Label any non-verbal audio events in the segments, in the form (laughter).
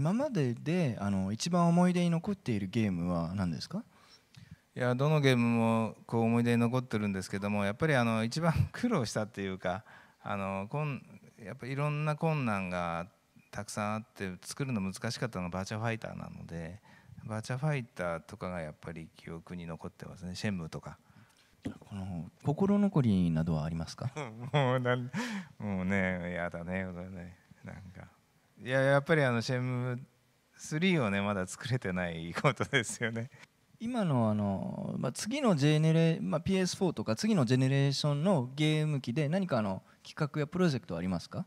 今までであの一番思い出に残っているゲームは何ですかいやどのゲームもこう思い出に残ってるんですけどもやっぱりあの一番苦労したっていうかあのこんやっぱいろんな困難がたくさんあって作るの難しかったのがバーチャファイターなのでバーチャファイターとかがやっぱり記憶に残ってますねシェンムとか。この心残りなどはありますか (laughs) もうねやだねねなんかいややっぱりあのシェム3をねまだ作れてないことですよね。今のあの、まあ、次のジェネレ、まあ、PS4 とか次のジェネレーションのゲーム機で何かあの企画やプロジェクトありますか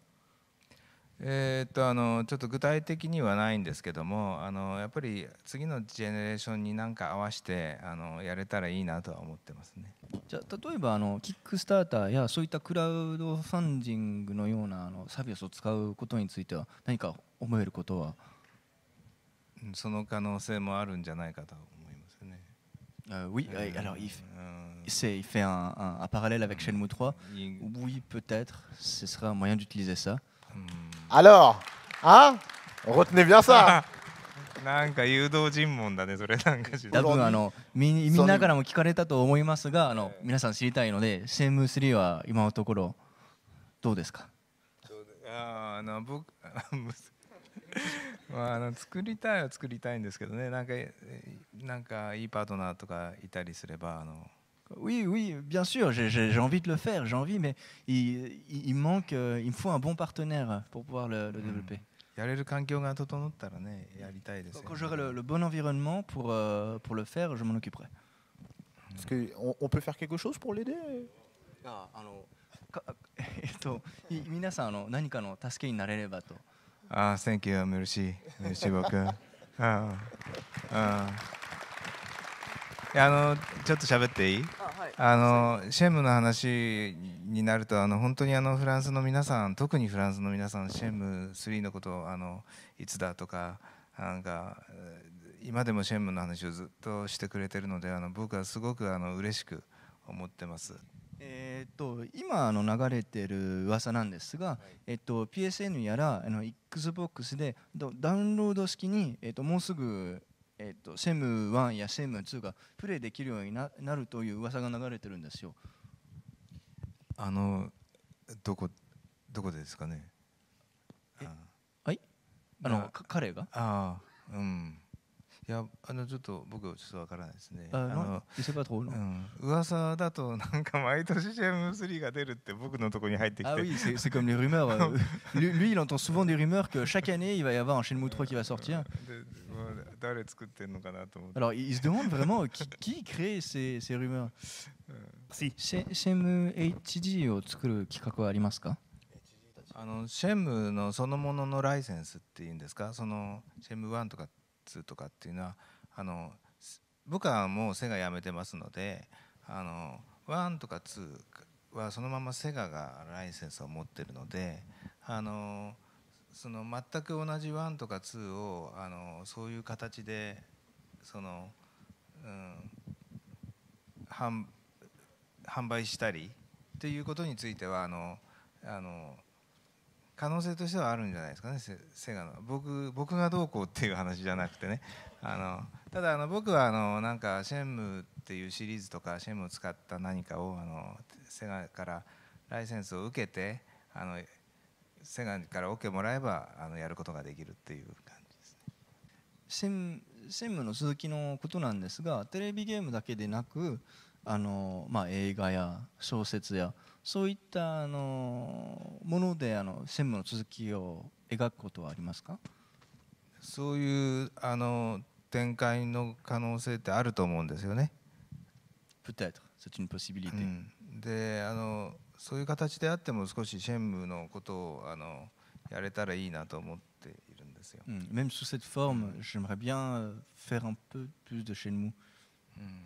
えー、っとあのちょっと具体的にはないんですけどもあのやっぱり次のジェネレーションに何か合わせてあのやれたらいいなとは思ってますねじゃあ例えばあのキックスターターやそういったクラウドファンディングのようサビオスを使うことについては何か思えることはその可能性もあるんじゃないかと思いますね。Euh, oui, u h alors il, fait, il fait un, un, un parallèle avec Shenmue 3. Oui, peut-être, ce serait un moyen d'utiliser ça. Alors, hein Retenez bien ça なんか誘導尋問だね、それなんか多分あのみみんなからも聞かれたと思いますが、あの皆さん知りたいので、シェ3は今のところどうですか (laughs) Oui, oui, bien sûr, j'ai envie de le faire, j'ai envie, mais il, manque, euh, il me faut un bon partenaire pour pouvoir le, le mm. développer. Quand j'aurai le, bon environnement pour, euh, pour le faire, je m'en occuperai. Est-ce qu'on peut faire quelque chose pour l'aider ah, か (laughs) えっと、皆さんあの何かの助けになれればと。ああ、Thank you、(laughs) merci、m e r 僕。ああ、ああのちょっと喋っていいあのシェムの話になるとあの本当にあのフランスの皆さん特にフランスの皆さんシェム3のことをあのいつだとかなんか今でもシェムの話をずっとしてくれてるのであの僕はすごくあの嬉しく思ってます。えっと、今あの流れてる噂なんですが、えっと、PSN やらあの XBOX でダウンロード式に、えっと、もうすぐ、えっと、シェム1や s e m 2がプレイできるようにななるという噂が流れてるんですよ。あのどこどこですかねはいあの彼がああうんいやあのちょっと僕はちょっとわからないですね。あの、うん、噂だとなんか毎年 GM3 が出るって僕のところに入ってきて。あ oui, c'est c'est comme les rumeurs. lui, il entend souvent des rumeurs que chaque année il va y avoir un Shenmue 3 qui va sortir. 誰作ってんのかなと思って。Alors, il se demande vraiment qui, qui crée ces ces rumeurs. Si. Shenmue HD を作る企画はありますか？あのシェムのそのもののライセンスっていうんですか？そのシェム1とか。2とかっていうのはあの部下はもうセガやめてますのであの1とか2はそのままセガがライセンスを持ってるのであのその全く同じ1とか2をあのそういう形でその、うん、販売したりっていうことについてはあのあの可能性としてはあるんじゃないですかねセガの僕僕がどうこうっていう話じゃなくてね (laughs) あのただあの僕はあのなんかシェンムっていうシリーズとかシェンムを使った何かをあのセガからライセンスを受けてあのセガから OK もらえばあのやることができるっていう感じですね。シェンシェンムの鈴木のことなんですがテレビゲームだけでなくあの、まあ、映画や小説やそういったあのものであの専務の続きを描くことはありますかそういうあの展開の可能性ってあると思うんですよね。ê t r e une possibilité.、うん、であのそういう形であっても少しシェンムのことをあのやれたらいいなと思っているんですよ。même sous cette forme,、j'aimerais bien faire un peu plus de うん